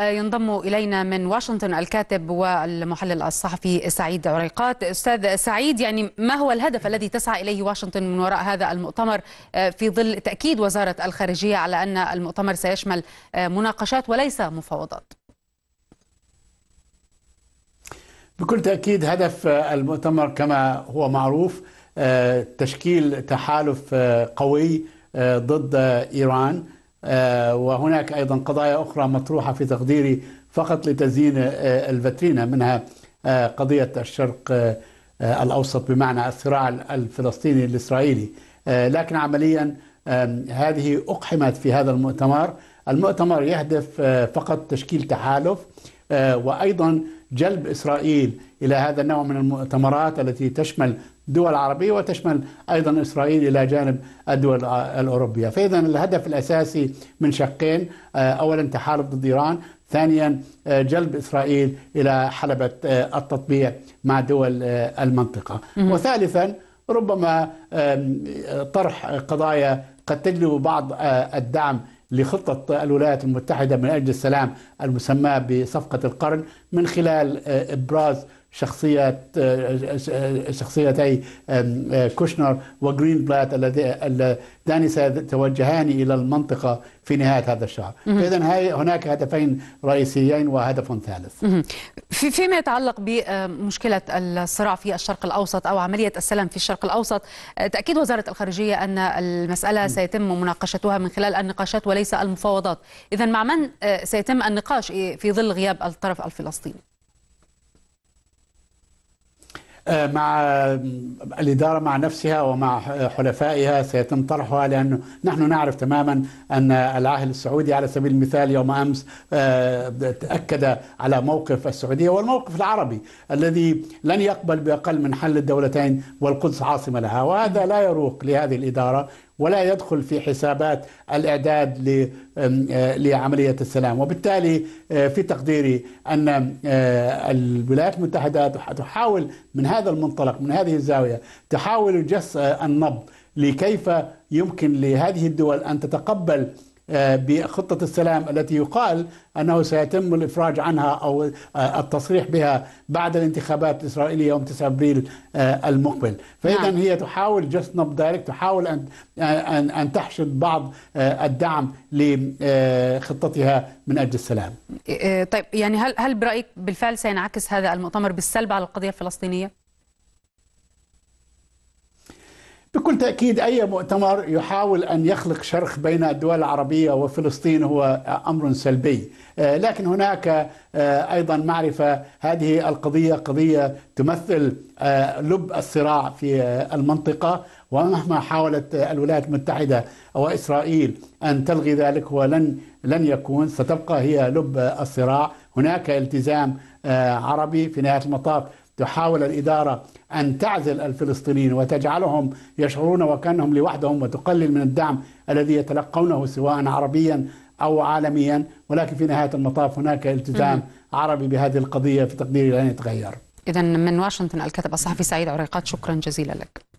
ينضم الينا من واشنطن الكاتب والمحلل الصحفي سعيد عريقات استاذ سعيد يعني ما هو الهدف الذي تسعى اليه واشنطن من وراء هذا المؤتمر آه، في ظل تاكيد وزاره الخارجيه على ان المؤتمر سيشمل آه، مناقشات وليس مفاوضات بكل تاكيد هدف آه، المؤتمر كما هو معروف تشكيل تحالف قوي ضد ايران آه، وهناك أيضا قضايا أخرى مطروحة في تقديري فقط لتزيين آه، الفترينة منها آه، قضية الشرق الأوسط بمعنى الصراع الفلسطيني الإسرائيلي لكن عمليا هذه أقحمت في هذا المؤتمر المؤتمر يهدف فقط تشكيل تحالف وأيضا جلب إسرائيل إلى هذا النوع من المؤتمرات التي تشمل الدول العربية وتشمل أيضا إسرائيل إلى جانب الدول الأوروبية فإذا الهدف الأساسي من شقين آه، أولا تحالف ضد إيران ثانيا آه، جلب إسرائيل إلى حلبة آه، التطبيع مع دول المنطقة وثالثا ربما طرح قضايا قد تجلب بعض الدعم لخطة الولايات المتحدة من أجل السلام المسماة بصفقة القرن من خلال إبراز شخصيات آه، آه، شخصيتي آه، كوشنر وجرين بلات اللذان سيتوجهان إلى المنطقة في نهاية هذا الشهر فإذا هناك هدفين رئيسيين وهدف ثالث في فيما يتعلق بمشكلة الصراع في الشرق الأوسط أو عملية السلام في الشرق الأوسط تأكيد وزارة الخارجية أن المسألة سيتم مناقشتها من خلال النقاشات وليس المفاوضات إذا مع من سيتم النقاش في ظل غياب الطرف الفلسطيني آه، مع آه، الإدارة مع نفسها ومع حلفائها سيتم طرحها لأنه نحن نعرف تماما أن العاهل السعودي على سبيل المثال يوم أمس آه، تأكد على موقف السعودية والموقف العربي الذي لن يقبل بأقل من حل الدولتين والقدس عاصمة لها وهذا لا يروق لهذه الإدارة ولا يدخل في حسابات الاعداد آه، لعمليه السلام، وبالتالي آه، في تقديري ان آه، الولايات المتحده تحاول من هذا المنطلق من هذه الزاويه تحاول جس النبض لكيف يمكن لهذه الدول ان تتقبل بخطة السلام التي يقال أنه سيتم الإفراج عنها أو آه، التصريح بها بعد الانتخابات الإسرائيلية يوم 9 أبريل آه، المقبل فإذا نعم. هي تحاول جست نوب دايركت تحاول أن, آه، أن, أن تحشد بعض الدعم لخطتها من أجل السلام إيه، إيه، طيب يعني هل, هل برأيك بالفعل سينعكس هذا المؤتمر بالسلب على القضية الفلسطينية؟ بكل تأكيد أي مؤتمر يحاول أن يخلق شرخ بين الدول العربية وفلسطين هو أمر سلبي آه، لكن هناك آه، أيضا معرفة هذه القضية قضية تمثل آه، لب الصراع في المنطقة ومهما حاولت الولايات المتحدة أو إسرائيل أن تلغي ذلك ولن لن يكون ستبقى هي لب الصراع هناك التزام عربي في نهاية المطاف تحاول الإدارة أن تعزل الفلسطينيين وتجعلهم يشعرون وكأنهم لوحدهم وتقلل من الدعم الذي يتلقونه سواء عربيا أو عالميا ولكن في نهاية المطاف هناك التزام عربي بهذه القضية في تقديري لن يتغير إذا من واشنطن الكاتب الصحفي سعيد عريقات شكرا جزيلا لك